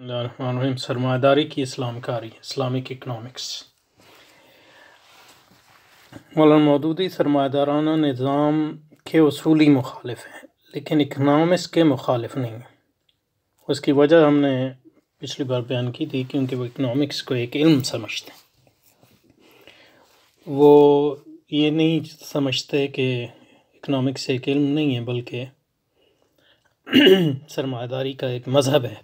रहीम सरमादारी की इस्लामकारी Islamic economics मौलाना मौदूदी सरमादाराना निज़ाम के असूली मुखालिफ हैं लेकिन इकनॉमिक्स के मुखालिफ नहीं हैं उसकी वजह हमने पिछली बार बयान की थी क्योंकि वो इकनॉमिक्स को एक इल्म समझते हैं वो ये नहीं समझते कि इकनॉमिक्स एक इल्म नहीं है बल्कि सरमादारी का एक मज़हब है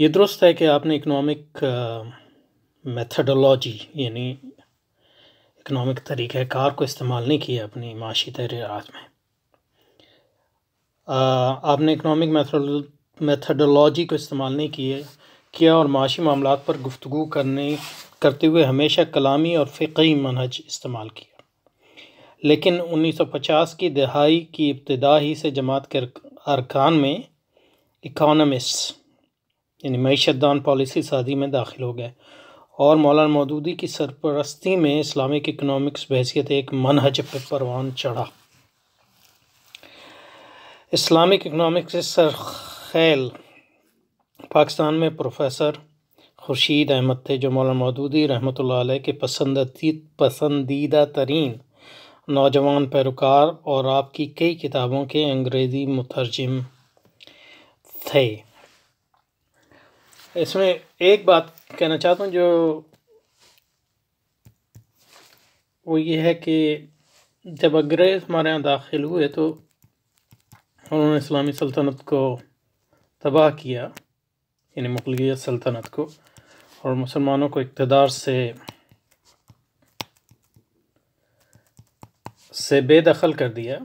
ये दुरुस्त है कि आपने इकोनॉमिक मेथडोलॉजी uh, यानी इकोनॉमिक कार को इस्तेमाल नहीं किया अपनी माशी तहरीरात में आ, uh, आपने इकोनॉमिक मेथडोलॉजी को इस्तेमाल नहीं किए किया और माशी मामला पर गुफ्तु करने करते हुए हमेशा कलामी और फ़िकी मनहज इस्तेमाल किया लेकिन 1950 की दहाई की इब्तदा ही से जमात के अरकान में इकानमिस्ट यानी मीशत दान पॉलिसी सादी में दाखिल हो गए और मौलाना मौदूदी की सरपरस्ती में इस्लामिक इकनॉमिक्स बहसीत एक मनहज पर परवान चढ़ा इस्लामिक इकनॉमिक्स सर खैल पाकिस्तान में प्रोफेसर खुर्शीद अहमद थे जो मौलाना मौदूदी रहमत के पसंदी पसंदीदा तरीन नौजवान पैरोकार और आपकी कई किताबों के अंग्रेज़ी मुतरजम थे इसमें एक बात कहना चाहता हूँ जो वो ये है कि जब अंग्रेज़ हमारे यहाँ दाखिल हुए तो उन्होंने इस्लामी सल्तनत को तबाह किया यानी मुगलिया सल्तनत को और मुसलमानों को इकतदार से से बेदखल कर दिया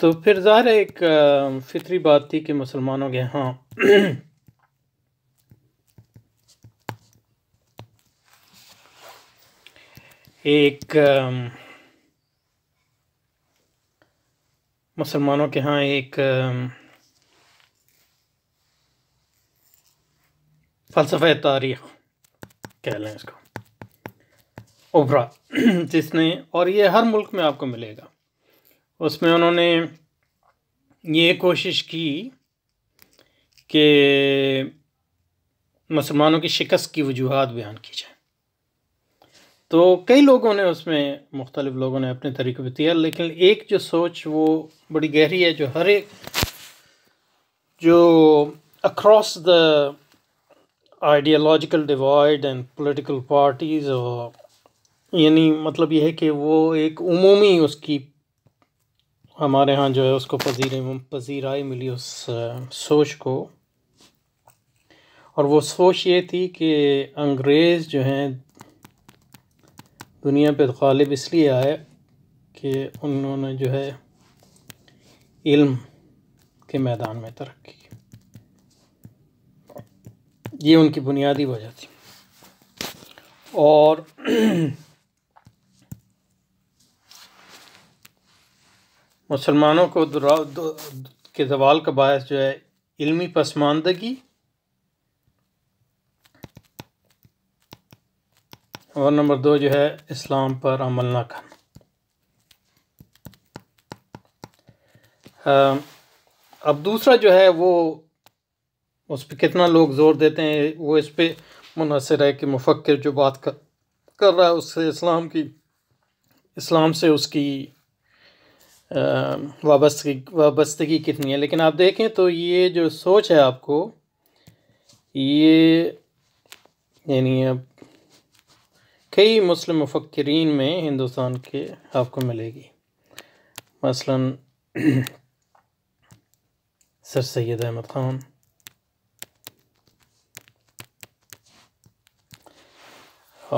तो फिर ज़ाहिर एक फितरी बात थी कि मुसलमानों के यहाँ एक मुसलमानों के यहाँ एक फलसफे तारीख़ कह लें इसको उभरा जिसने और ये हर मुल्क में आपको मिलेगा उसमें उन्होंने ये कोशिश की कि मुसलमानों की शिकस्त की वजूहत बयान की जाए तो कई लोगों ने उसमें मुख्तलिफ लोगों ने अपने तरीके बताया लेकिन एक जो सोच वो बड़ी गहरी है जो हर एक जो across the ideological divide and political parties और यानी मतलब यह है कि वो एक उमूमी उसकी हमारे यहाँ जो है उसको पजीर पजीराई मिली उस सोच को और वो सोच ये थी कि अंग्रेज़ जो हैं दुनिया पे गालिब तो इसलिए आए कि उन्होंने जो है इल्म के मैदान में तरक्की ये उनकी बुनियादी वजह थी और मुसलमानों को दुरा के जवाल का बायस जो है इल्मी पसमानदगी और नंबर दो जो है इस्लाम पर अमल ना करना अब दूसरा जो है वो उस पर कितना लोग ज़ोर देते हैं वो इस पर मुनसर है कि मुफक्र जो बात कर, कर रहा है उससे इस्लाम की इस्लाम से उसकी वाबस्तगी वाबस्तगी कितनी है लेकिन आप देखें तो ये जो सोच है आपको ये यानी अब कई मुस्लिम मुफक्रीन में हिंदुस्तान के आपको मिलेगी मसलन सर सैद अहमद ख़ान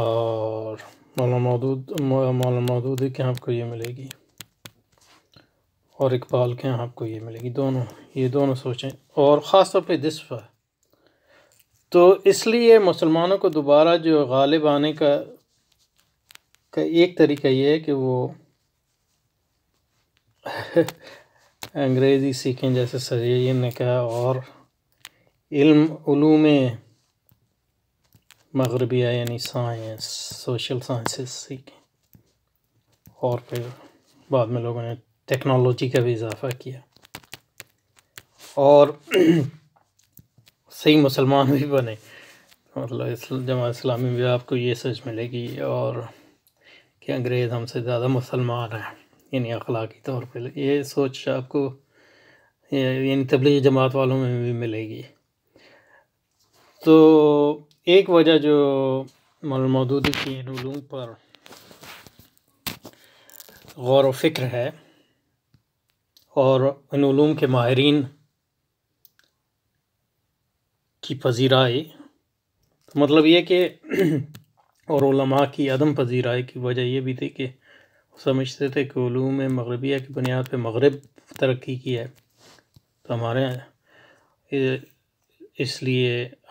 और मौलाना मदूद मौलाना मदूद के यहाँ आपको ये मिलेगी और इकबाल के यहाँ आपको ये मिलेगी दोनों ये दोनों सोचें और ख़ास तौर पर दिसफ़ा तो इसलिए मुसलमानों को दोबारा जो गालिब आने का का एक तरीका ये है कि वो अंग्रेज़ी सीखें जैसे सजैन ने कहा और इल्म उलूम मगरबिया यानी साइंस सोशल साइंसेस सीखें और फिर बाद में लोगों ने टेक्नोलॉजी का भी इजाफा किया और सही मुसलमान भी बने मतलब इस जमा इस्लामी भी आपको ये सच मिलेगी और कि अंग्रेज़ हमसे ज़्यादा मुसलमान हैं यानी अखलाकी तौर पर ये सोच आपको यानी तबलीगी जमात वालों में भी मिलेगी तो एक वजह जो मौलमदूदी की इन पर गौर व फिक्र है और इन उलूम के माहरीन की पजीराई तो मतलब ये कि और ओलमा की अदम पजीराई की वजह यह भी थी कि समझते थे कि में मगरबिया की बुनियाद पर मगरब तरक्की की है तो हमारे इसलिए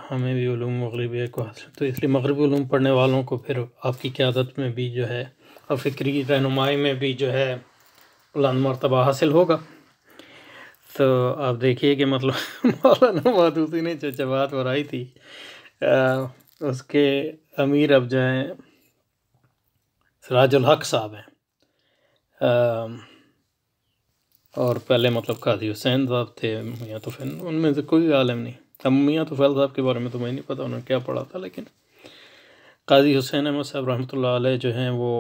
हमें भी ूम मगरबिया को हासिल तो इसलिए मगरबी पढ़ने वालों को फिर आपकी क्यादत में भी जो है और फिक्री रहनुमाई में भी जो है बुलंद मरतबा हासिल होगा तो आप देखिए कि मतलब मौलाना मादूसी ने जो जवाब बनाई थी आ, उसके अमीर अब जो हैं सराजुल हक साहब हैं और पहले मतलब कादी हुसैन साहब थे मियाँ फैन उनमें से कोई आलम नहीं अब मियाँ फैल साहब के बारे में तो मैं नहीं पता उन्होंने क्या पढ़ा था लेकिन कादी हुसैन अहमद साहब रहमत जो हैं वो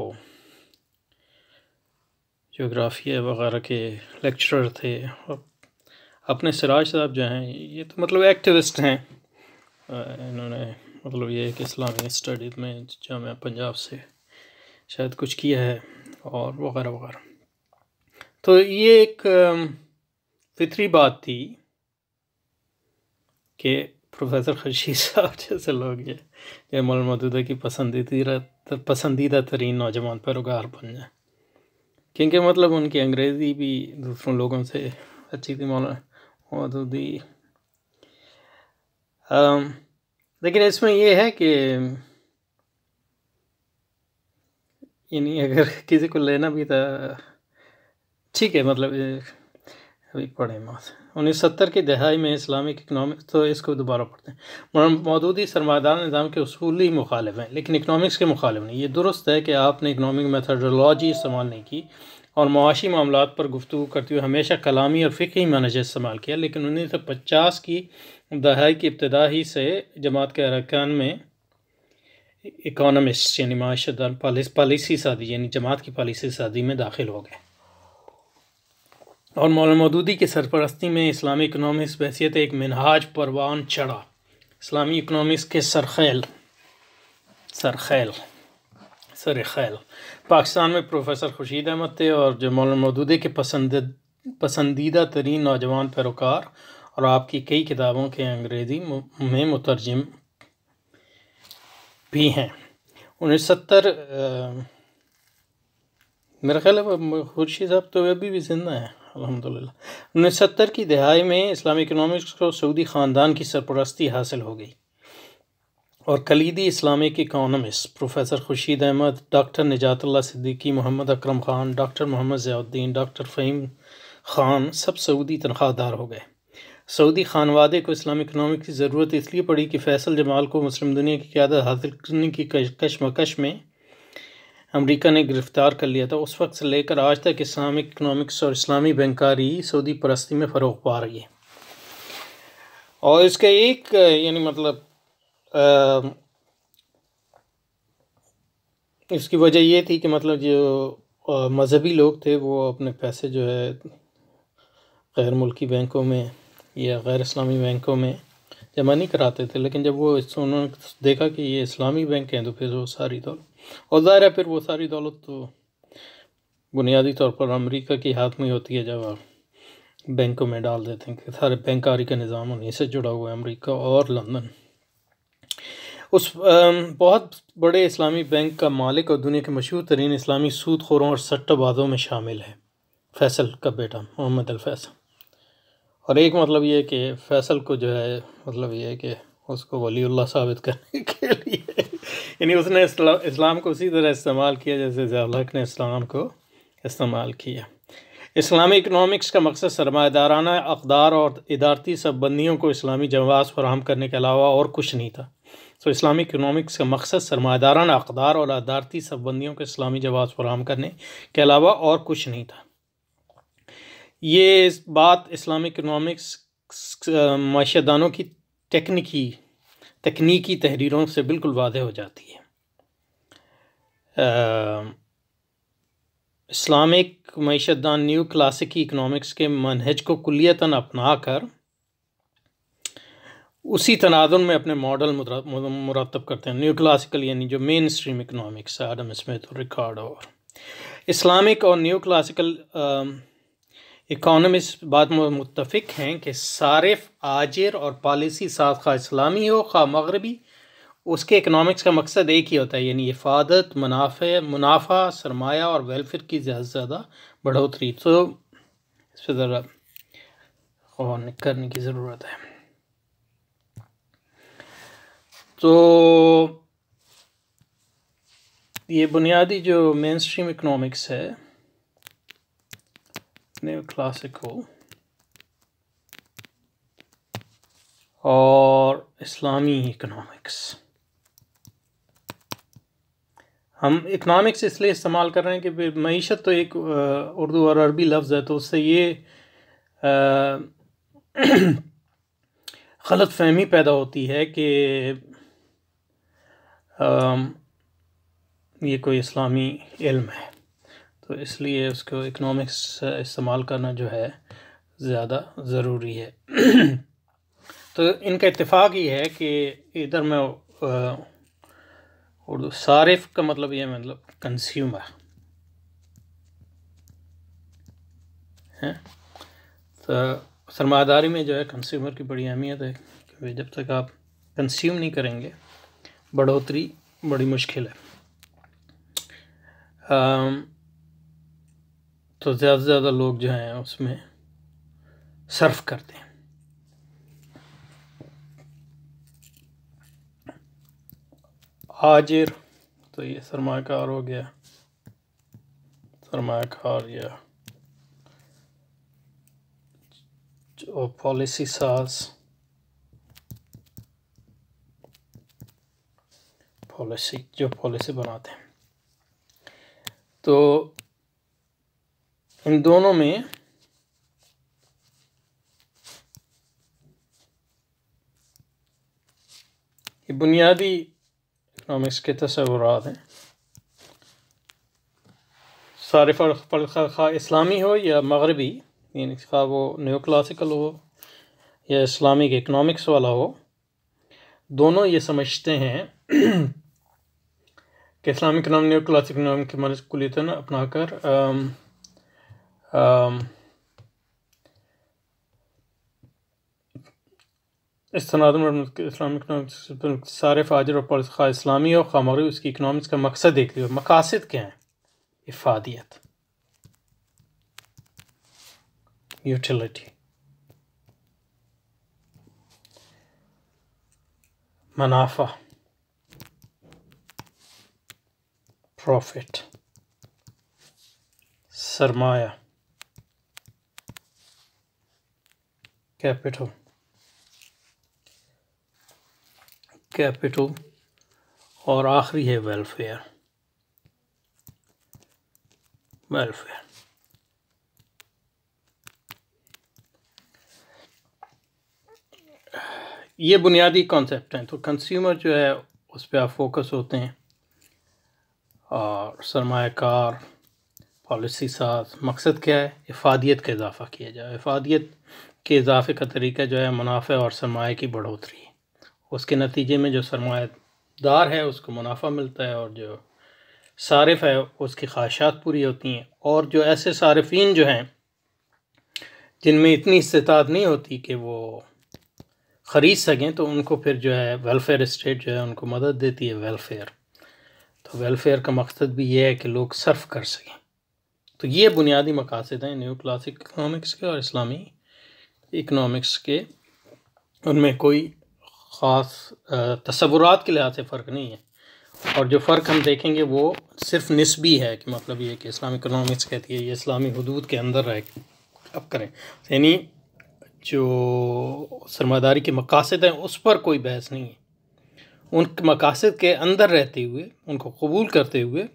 जोग्राफी वगैरह के लेक्चरर थे और अपने सिराज साहब जो हैं ये तो मतलब एक्टिविस्ट हैं इन्होंने मतलब ये एक इस्लामी स्टडीज में जाम पंजाब से शायद कुछ किया है और वगैरह वगैरह तो ये एक फितरी बात थी कि प्रोफेसर खर्शी साहब जैसे लोग ये ये मौलाना की पसंदीदा पसंदीदा तरीन नौजवान पैरोकार बन जाए क्योंकि मतलब उनकी अंग्रेज़ी भी दूसरों लोगों से अच्छी थी मौलाना मदूदी लेकिन इसमें ये है कि यानी अगर किसी को लेना भी था ठीक है मतलब अभी पढ़े मौत उन्नीस सत्तर की दहाई में इस्लामिक इकनॉमिक्स तो इसको दोबारा पढ़ते हैं मौजूदी सरमादार निज़ाम के असूली मुखालिफ हैं लेकिन इकनॉमिक्स के मुखालिफ नहीं ये दुरुस्त है कि आपने इकनॉमिक मेथडोलॉजी इस्तेमाल नहीं की और मुआशी मामला पर गुफ्तु करते हुए हमेशा कलामी और फ़िकी मनज इस्तेमाल किया लेकिन उन्नीस सौ पचास की दहाई की इब्तदा ही से जमात के अरकान में इकोनमिस्ट यानी पालिस, पॉलिसी सादी यानी जमात की पॉलिसी सादी में दाखिल हो गए और मौलाना मदूदी की सरपरस्ती में इस्लामी इकनॉमिक बहसीत एक मिनहाज परवान चढ़ा इस्लामी इकनॉमिक्स के सरखैल सरखैल सर खैल पाकिस्तान में प्रोफेसर खुर्शीद अहमद थे और जो मौलाना मदूदे के पसंद पसंदीदा तरीन नौजवान पैरोकार और आपकी कई किताबों के अंग्रेज़ी में मुतरजम भी हैं उन्नीस सत्तर मेरा ख्याल है खुर्शीद साहब तो अभी भी जिंदा हैं अलहमदिल्ला उन्नीस सत्तर की दहाई में इस्लामी इकनॉमिक्स को सऊदी ख़ानदान की सरपरस्ती हासिल हो गई और कलीदी Islamic economists professor Khurshid Ahmad doctor Nejatullah Siddiqui Mohammad Akram Khan doctor Mohammad Ziauddin doctor Fahim Khan सब सऊदी तनख्वाहदार हो गए सऊदी खान वादे को इस्लामिक इकनॉमिक की ज़रूरत इसलिए पड़ी कि फैसल जमाल को मुस्लिम दुनिया की क्यादत हासिल करने की कशमकश में अमरीका ने गिरफ़्तार कर लिया था उस वक्त से लेकर आज तक इस्लामिक इकनॉमिक्स और इस्लामी बैंकारी सऊदी परस्ती में फ़रोग पा रही है और इसका एक यानी मतलब इसकी वजह ये थी कि मतलब जो मज़हबी लोग थे वो अपने पैसे जो है गैर मुल्की बैंकों में या गैर इस्लामी बैंकों में जमा नहीं कराते थे लेकिन जब वो उन्होंने देखा कि ये इस्लामी बैंक हैं तो फिर वो सारी दौलत और ज़ाहिर है फिर वो सारी दौलत तो बुनियादी तौर पर अमेरिका के हाथ में होती है जब बैंकों में डाल देते हैं कि सारे बैंकारी का निज़ाम उन्हीं से जुड़ा हुआ है अमरीका और लंदन उस बहुत बड़े इस्लामी बैंक का मालिक और दुनिया के मशहूर तरीन इस्लामी सूदखोरों और सट्टाबाजों में शामिल है फैसल का बेटा मोहम्मद अलफैसल और एक मतलब ये कि फैसल को जो है मतलब ये कि उसको वलील्ला साबित करने के लिए यानी उसने इस्लाम को उसी तरह इस्तेमाल किया जैसे जयालक ने इस्लाम को इस्तेमाल किया इस्लामी इकनॉमिक्स का मकसद सरमादाराना अकदार और इदारती सबबंदियों को इस्लामी जवाब फराहम करने के अलावा और कुछ नहीं था तो इस्लामी इकनॉमिक्स का मकसद सरमादाराना अकदार और अदारती सबबंदियों को इस्लामी जवाब फराम करने के अलावा और कुछ नहीं था ये बात इस्लामी इकनॉमिक्स माशियादानों की टेक्निकी तकनीकी तहरीरों से बिल्कुल वादे हो जाती है इस्लामिक मीशतदान न्यू क्लासिकी इकनॉमिक्स के मनहज को कुलियता अपना कर उसी तनादन में अपने मॉडल मुरतब करते हैं न्यू क्लासिकल यानी जो मेन स्ट्रीम इकनॉमिक्स है आडम स्मिथ और रिकॉर्ड और इस्लामिक और न्यू क्लासिकल इकोनॉमिस्ट बात मुतफिक हैं कि सारफ आजिर और पॉलिसी साथ खा इस्लामी हो खा मगरबी उसके इकनॉमिक्स का मकसद एक ही होता है यानी हिफादत मुनाफे मुनाफा सरमाया और वेलफेयर की ज़्यादा से ज़्यादा बढ़ोतरी तो इस पर ज़रा करने की ज़रूरत है तो ये बुनियादी जो मेन स्ट्रीम इकनॉमिक्स है न्यू क्लासिक हो और इस्लामी इकनॉमिक्स हम इकनॉमिक्स इसलिए इस्तेमाल कर रहे हैं कि मीशत तो एक उर्दू और अरबी लफ्ज़ है तो उससे ये गलत फहमी पैदा होती है कि Um, ये कोई इस्लामी इल्म है तो इसलिए उसको इकनॉमिक्स uh, इस्तेमाल करना जो है ज़्यादा ज़रूरी है तो इनका इतफ़ाक़ ही है कि इधर में uh, उर्दू सारिफ का मतलब ये मतलब कंज्यूमर है तो सरमादारी में जो है कंज्यूमर की बड़ी अहमियत है क्योंकि जब तक आप कंस्यूम नहीं करेंगे बढ़ोतरी बड़ी मुश्किल है आम, तो ज़्यादा से ज़्यादा लोग जो हैं उसमें सर्फ करते हैं हाजिर तो ये सरमाकार हो गया सरमाकार या जो पॉलिसी साज़ पॉलिसी जो पॉलिसी बनाते हैं तो इन दोनों में ये बुनियादी इकनॉमिक्स के तस्वुर हैं सारे फर्क खा इस्लामी हो या मगरबी यानी खा वो न्यू क्लासिकल हो या इस्लामिक इकनॉमिक्स वाला हो दोनों ये समझते हैं Um, um, इस्लामिक नाम ने क्लासिक नाम के मलकुलितन अपनाकर आम, आम, इस इस्लामिक इकनॉमिक्स सारे फाजर और खा इस्लामी और खामरी उसकी इकनॉमिक्स का मकसद देख लिया मकासद क्या है इफादियत यूटिलिटी मुनाफा प्रॉफिट सरमाया कैपिटल कैपिटल और आखिरी है वेलफेयर वेलफेयर ये बुनियादी कॉन्सेप्ट हैं तो कंज्यूमर जो है उस पर आप फोकस होते हैं और सरमाकार पॉलिसी साज मकसद क्या है इफादियत का इजाफ़ा किया जाए इफादियत के इजाफे का तरीका जो है मुनाफे और सरमाए की बढ़ोतरी उसके नतीजे में जो सरमादार है उसको मुनाफा मिलता है और जो सारफ़ है उसकी ख्वाहिशात पूरी होती हैं और जो ऐसे सार्फिन जो हैं जिनमें इतनी इस्तात नहीं होती कि वो ख़रीद सकें तो उनको फिर जो है वेलफेयर स्टेट जो है उनको मदद देती है वेलफेयर तो वेलफेयर का मकसद भी ये है कि लोग सर्फ कर सकें तो ये बुनियादी मकासद हैं न्यू क्लासिक इकनॉमिक्स के और इस्लामी इकनॉमिक्स के उनमें कोई ख़ास तस्वुरात के लिहाज से फ़र्क नहीं है और जो फ़र्क हम देखेंगे वो सिर्फ नस्बी है कि मतलब ये कि इस्लामी इकनॉमिक्स कहती है ये इस्लामी हदूद के अंदर रह अब करें यानी जो सरमादारी के मकासद हैं उस पर कोई बहस नहीं है उन मकासद के अंदर रहते हुए उनको कबूल करते हुए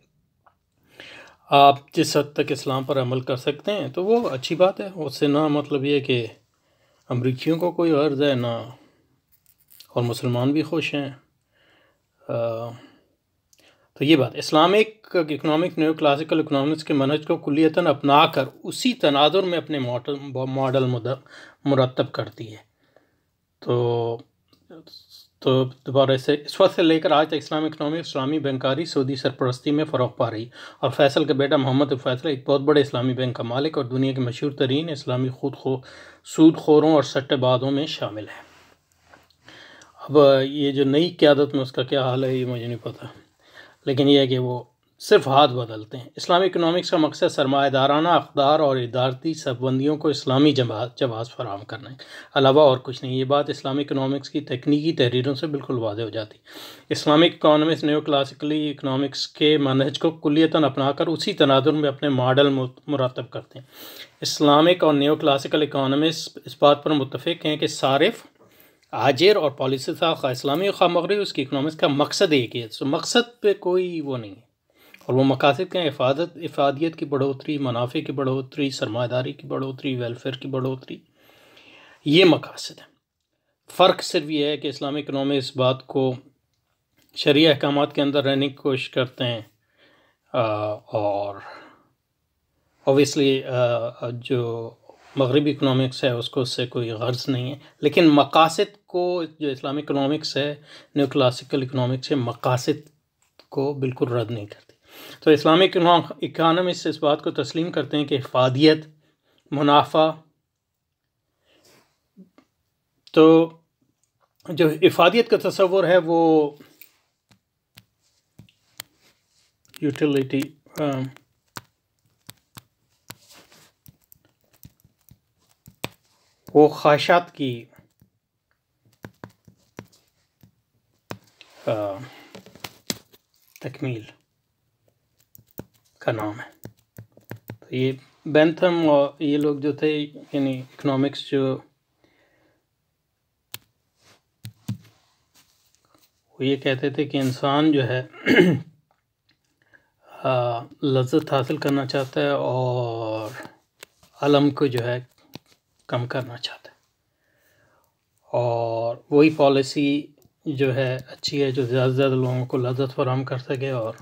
आप जिस हद तक इस्लाम पर अमल कर सकते हैं तो वो अच्छी बात है उससे ना मतलब ये कि अमरीकियों को कोई अर्ज़ है ना और मुसलमान भी खुश हैं तो ये बात Islamic economic new classical economics के मनज को कुलियता अपना कर उसी तनाजुर में अपने मॉडल मॉडल मुरतब करती है तो तो दोबारा से इस वक्त से लेकर आज तक इस्लाम इकनॉमी इस्लामी बैंकारी सऊदी सरपरस्ती में फ़रोग पा रही और फैसल का बेटा मोहम्मद फैसल एक बहुत बड़े इस्लामी बैंक का मालिक और दुनिया के मशहूर तरीन इस्लामी खुद खो सूद खोरों और सट्टेबाजों में शामिल है अब ये जो नई क्यादत में उसका क्या हाल है ये मुझे नहीं पता लेकिन यह है कि वो सिर्फ हाथ बदलते हैं इस्लामी इकनॉमिक्स का मकसद सरमादाराना अखदार और इदारती सबबंदियों को इस्लामी जवाब फराम करना है अलावा और कुछ नहीं ये बात इस्लामी इकनॉमिक्स की तकनीकी तहरीरों से बिल्कुल वाजह हो जाती Islamic economics new classically economics के मनहज को कुलियता अपनाकर उसी तनादुर में अपने मॉडल मुरतब करते हैं इस्लामिक और न्यू क्लासिकल इकानमिक्स इस बात पर मुतफ़ हैं कि सार्फ आजिर और पॉलिसी खा इस्लामी खा मगरब उसकी इकनॉमिक्स का मकसद एक ही है सो तो मकसद पर कोई वो नहीं है और वो मकासद के हिफाजत इफादियत की बढ़ोतरी मुनाफे की बढ़ोतरी सरमादारी की बढ़ोतरी वेलफेयर की बढ़ोतरी ये मकासद हैं फ़र्क सिर्फ ये है कि इस्लामी इकनॉमी इस बात को शरीय अहकाम के अंदर रहने की कोशिश करते हैं आ, और ओबियसली जो मगरबी इकनॉमिक्स है उसको उससे कोई गर्ज नहीं है लेकिन मकासद को जो इस्लामिक इकनॉमिक्स है न्यू क्लासिकल इकनॉमिक्स है मकासद को बिल्कुल रद्द नहीं करती तो इस्लामिक इकानमिस्ट इस बात को तस्लीम करते हैं कि फादियत मुनाफा तो जो इफादियत का तस्वुर है वो यूटिलिटी um, वो ख्वाहिशात की uh, तकमील का नाम है तो ये बेंथम और ये लोग जो थे यानी इकोनॉमिक्स जो वो ये कहते थे कि इंसान जो है लज्जत हासिल करना चाहता है और अलम को जो है कम करना चाहता है और वही पॉलिसी जो है अच्छी है जो ज़्यादा से ज़्यादा लोगों को लज्जत फराम कर सके और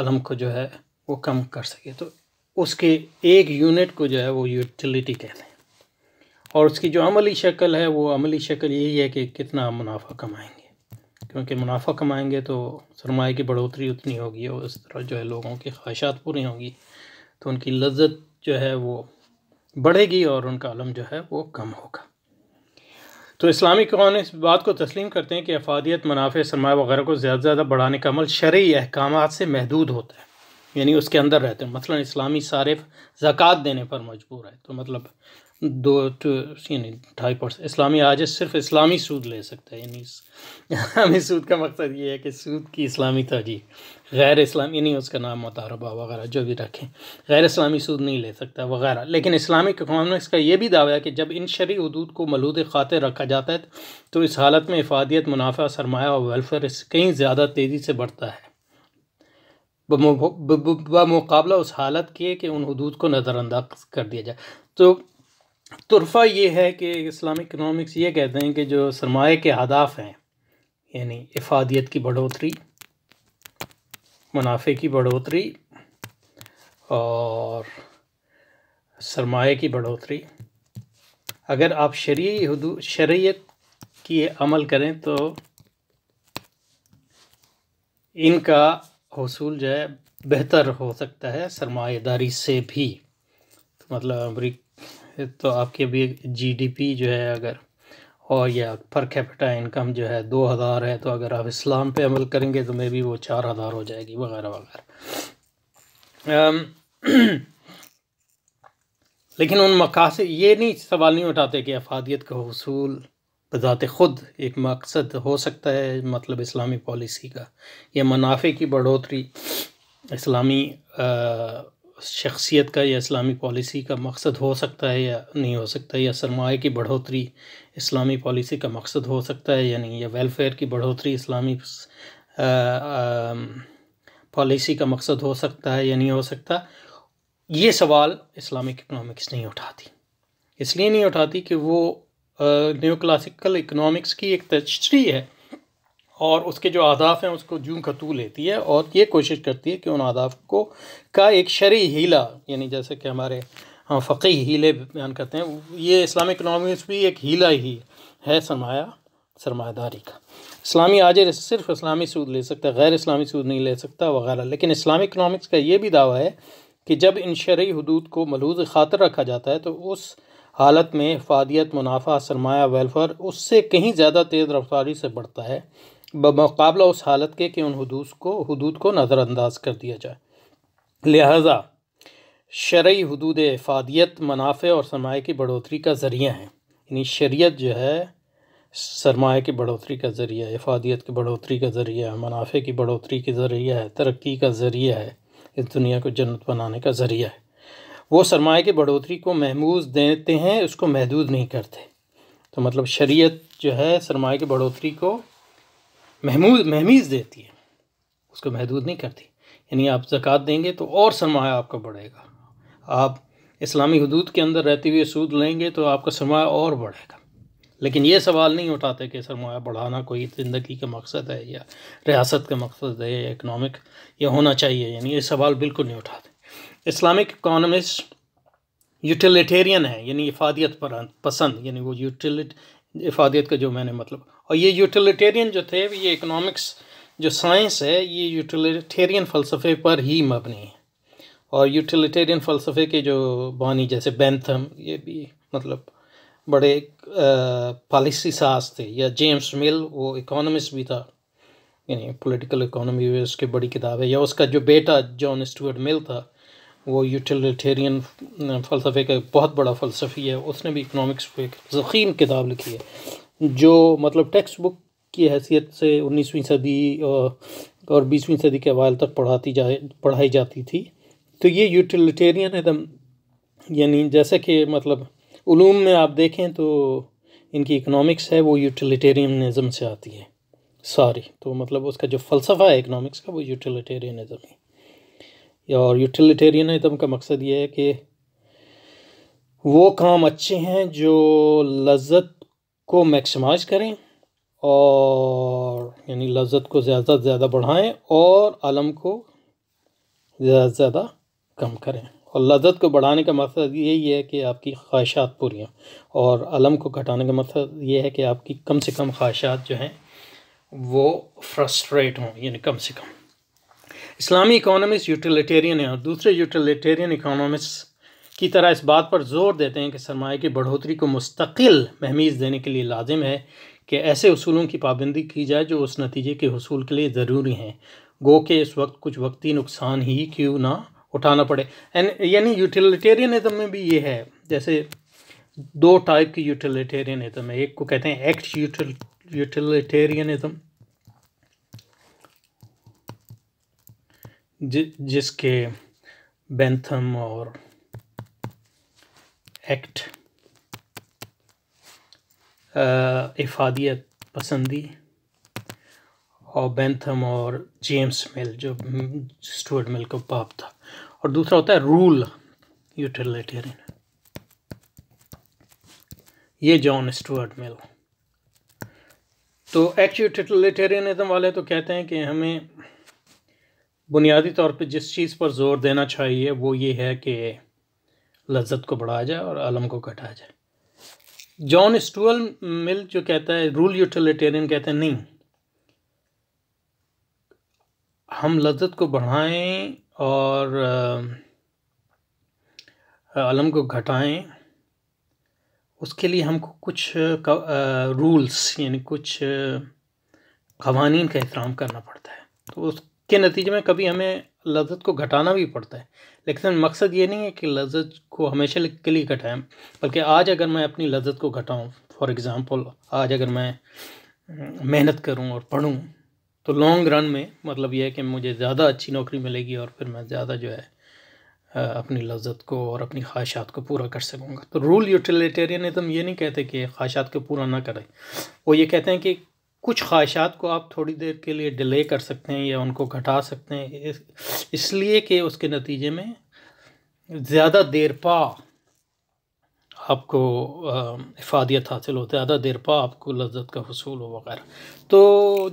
अलम को जो है वो कम कर सके तो उसके एक यूनिट को जो है वो यूटिलिटी कहते हैं और उसकी जो अमली शक्ल है वो अमली शक्ल यही है कि कितना मुनाफा कमाएंगे क्योंकि मुनाफा कमाएंगे तो सरमाए की बढ़ोतरी उतनी होगी और इस तरह जो है लोगों की ख्वाहिशात पूरी होंगी तो उनकी लज्जत जो है वो बढ़ेगी और उनका अलम जो है वो कम होगा तो इस्लामी कौन इस बात को तस्लीम करते हैं कि अफादियत मुनाफे सरमाए वगैरह को ज़्यादा से ज़्यादा बढ़ाने का अमल शर्य अहकाम से महदूद होता है यानी उसके अंदर रहते हैं मसलन मतलब इस्लामी सारे ज़क़़त देने पर मजबूर है तो मतलब दो तो यानी ढाई परसेंट इस्लामी आज सिर्फ इस्लामी सूद ले सकता है यानी इस्लामी सूद का मकसद ये है कि सूद की इस्लामी तरजीह गैर इस्लामी यानी उसका नाम मतारबा वगैरह जो भी रखें गैर इस्लामी सूद नहीं ले सकता वगैरह लेकिन इस्लामिक इकोनॉमिक्स का ये भी दावा है कि जब इन शरी हदूद को मलूद खातिर रखा जाता है तो इस हालत में इफादियत मुनाफा सरमाया और वेलफेयर कहीं ज़्यादा तेज़ी से बढ़ता है बमुकाबला उस हालत के कि उन हदूद को नज़रअंदाज कर दिया जाए तो तरफा ये है कि इस्लामिक इकनॉमिक्स ये कहते हैं कि जो सरमाए के अहदाफ हैं यानी इफादियत की बढ़ोतरी मुनाफे की बढ़ोतरी और सरमाए की बढ़ोतरी अगर आप शरी शरीत की अमल करें तो इनका हसूल जो है बेहतर हो सकता है सरमाएदारी से भी तो मतलब अमरीक तो आपकी अभी जीडीपी जो है अगर और या पर कैपिटा इनकम जो है दो हज़ार है तो अगर आप इस्लाम पे अमल करेंगे तो मे भी वो चार हज़ार हो जाएगी वगैरह वगैरह um, लेकिन उन मकासद ये नहीं सवाल नहीं उठाते कि अफादियत का हसूल बज़ात ख़ुद एक मकसद हो सकता है मतलब इस्लामी पॉलिसी का या मुनाफे की बढ़ोतरी इस्लामी आ, uh, शख्सियत का या इस्लामी पॉलिसी का मकसद हो सकता है या नहीं हो सकता या सरमाए की बढ़ोतरी इस्लामी पॉलिसी का मकसद हो सकता है या नहीं या वेलफेयर की बढ़ोतरी इस्लामी पॉलिसी का मकसद हो सकता है या नहीं हो सकता ये सवाल इस्लामिक इकनॉमिक्स नहीं उठाती इसलिए नहीं उठाती कि वो न्यू क्लासिकल इकनॉमिक्स की एक तशरी है और उसके जो आदाफ हैं उसको जूम खतू लेती है और ये कोशिश करती है कि उन आदाफ को का एक शरी हीला यानी जैसे कि हमारे हाँ फ़ी हीले बयान करते हैं ये इस्लामिक इकनॉमिक्स भी एक हीला ही है सरमाया सरमादारी का इस्लामी आज सिर्फ इस्लामी सूद ले सकता है गैर इस्लामी सूद नहीं ले सकता वगैरह लेकिन इस्लामिक इकनॉमिक्स का ये भी दावा है कि जब इन शरी हदूद को मलूज खातर रखा जाता है तो उस हालत में फादियत मुनाफा सरमाया वेलफेयर उससे कहीं ज़्यादा तेज़ रफ्तारी से बढ़ता है बमकबला उस हालत के कि उन हदूस को हदूद को नज़रअंदाज कर दिया जाए लिहाजा शरय हदूद अफ़ादियत मुनाफ़े और सरमाए की बढ़ोतरी का ज़रिया है यानी शरीय जो है सरमाए की बढ़ोतरी का ज़रिया है अफादियत की बढ़ोतरी का ज़रिया है मुनाफे की बढ़ोतरी का ज़रिया है तरक्की का ज़रिया है इस दुनिया को जन्नत बनाने का ज़रिया है वो सरमाए की बढ़ोतरी को महमूज देते हैं उसको महदूद नहीं करते तो मतलब शरीयत जो है सरमाए की बढ़ोतरी को महमूद महमीज देती है उसको महदूद नहीं करती यानी आप ज़क़़त देंगे तो और सरमाया आपका बढ़ेगा आप इस्लामी हदूद के अंदर रहते हुए सूद लेंगे तो आपका सरमाया और बढ़ेगा लेकिन ये सवाल नहीं उठाते कि सरमाया बढ़ाना कोई ज़िंदगी का मकसद है या रियासत का मकसद है या इकनॉमिक यह होना चाहिए यानी ये सवाल बिल्कुल नहीं उठाते इस्लामिक इकानमिस्ट यूटिलिटेरियन है यानी इफादियत पसंद यानी वो यूटिलिट इफादियत का जो मैंने मतलब और ये यूटिलिटेरियन जो थे ये इकोनॉमिक्स जो साइंस है ये यूटिलिटेरियन फ़लसफ़े पर ही मबनी है और यूटिलिटेरियन फ़लसफ़े के जो बानी जैसे बैंथम ये भी मतलब बड़े पॉलिसी सास थे या जेम्स मिल वो इकोनॉमिस्ट भी था यानी पॉलिटिकल इकोनॉमी भी उसकी बड़ी किताब है या उसका जो बेटा जॉन स्टूअर्ट मिल था वो यूटिलिटेरियन फ़लसफ़े का बहुत बड़ा फ़लसफ़ी है उसने भी इकोनॉमिक्स पर एक ज़ख़ीम किताब लिखी है जो मतलब टेक्स्ट बुक की हैसियत से उन्नीसवीं सदी और बीसवीं सदी के अवाल तक पढ़ाती जाए पढ़ाई जाती थी तो ये एकदम यानी जैसे कि मतलब ूम में आप देखें तो इनकी इकनॉमिक्स है वो यूटिलिटेरियनज़म से आती है सारी तो मतलब उसका जो फ़लसफ़ा है इकनॉमिक्स का वो यूटिलिटेरियनज़म है और यूटिलिटेरियनज़म का मकसद ये है कि वो काम अच्छे हैं जो लज्जत को मैक्सिमाइज़ करें और यानी लज्जत को ज़्यादा से ज़्यादा बढ़ाएं और आलम को ज़्यादा से ज़्यादा कम करें और लज्जत को बढ़ाने का मकसद यही है कि आपकी ख्वाहिशात पूरी हों और अलम को घटाने का मकसद ये है कि आपकी कम से कम ख्वाहिशात जो हैं वो फ्रस्ट्रेट हों यानी कम से कम इस्लामी इकोनॉमिक्स यूटिलिटेरियन है और दूसरे यूटिलिटेरियन इकोनॉमिक्स की तरह इस बात पर जोर देते हैं कि सरमाए की बढ़ोतरी को मुस्तकिल महमीज़ देने के लिए लाजिम है कि ऐसे असूलों की पाबंदी की जाए जो उस नतीजे के हसूल के लिए ज़रूरी हैं गो के इस वक्त कुछ वक्ती नुकसान ही क्यों ना उठाना पड़े एंड यानी यूटिलिटेरियनिज्म में भी ये है जैसे दो टाइप की यूटिलिटेरियनिज्म है एक को कहते हैं एक्ट यूटिल जि, जिसके बेंथम और एक्ट इफादियत पसंदी और बेंथम और जेम्स मिल जो स्टूअर्ट mm, मिल का पाप था और दूसरा होता है रूल यूटिलिटेरियन ये जॉन स्टूअर्ट मिल तो एक्च यूटिलिटेरियनिज्म वाले तो कहते हैं कि हमें बुनियादी तौर पे जिस चीज़ पर जोर देना चाहिए वो ये है कि लज्जत को बढ़ाया जाए और अलम को घटाया जाए जॉन स्टूअल मिल जो कहता है रूल यूटिलिटेरियन कहते हैं नहीं हम लज्जत को बढ़ाएं और अलम को घटाएं उसके लिए हमको कुछ रूल्स यानी कुछ कवानीन का एहतराम करना पड़ता है तो उस के नतीजे में कभी हमें लज्जत को घटाना भी पड़ता है लेकिन मकसद ये नहीं है कि लज्जत को हमेशा के लिए घटाएं बल्कि आज अगर मैं अपनी लज्जत को घटाऊं फॉर एग्ज़ाम्पल आज अगर मैं हम्म, मेहनत करूं और पढूं तो लॉन्ग रन में मतलब यह है कि मुझे ज़्यादा अच्छी नौकरी मिलेगी और फिर मैं ज़्यादा जो है अपनी लज्जत को और अपनी ख्वाहिशात को पूरा कर सकूँगा तो रूल यूटिलिटेरियनिज़म ये नहीं कहते कि ख्वाहिशात को पूरा ना करें वो ये कहते हैं कि कुछ ख्वाहिशात को आप थोड़ी देर के लिए डिले कर सकते हैं या उनको घटा सकते हैं इसलिए कि उसके नतीजे में ज़्यादा देर पा आपको इफादियत हासिल हो ज़्यादा देर पा आपको लज्जत का हसूल हो वगैरह तो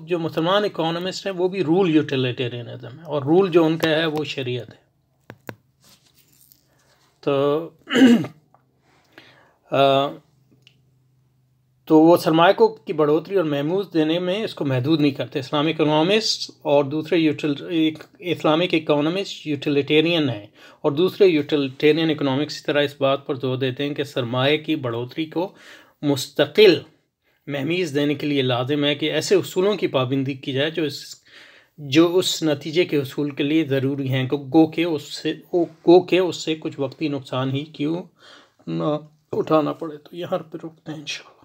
जो मुसलमान इकोनॉमिस्ट हैं वो भी रूल यूटिलिटेरियनिज़म है और रूल जो उनका है वो शरीयत है तो आ, तो वो सरमाए को की बढ़ोतरी और महमूज देने में इसको महदूद नहीं करते इस्लामिक इकोनॉमिस्ट और दूसरे यूटिल इस्लामिक इकोनॉमिस्ट यूटिलिटेरियन हैं और दूसरे यूटिलिटेरियन इकोनॉमिक्स की तरह इस बात पर जोर देते हैं कि सरमाए की बढ़ोतरी को मुस्तकिल महमीज़ देने के लिए लाजिम है कि ऐसे असूलों की पाबंदी की जाए जो इस जो उस नतीजे के असूल के लिए ज़रूरी हैं गो के उससे गो के उससे कुछ वक्ती नुकसान ही क्यों उठाना पड़े तो यहाँ पर रुकते हैं इन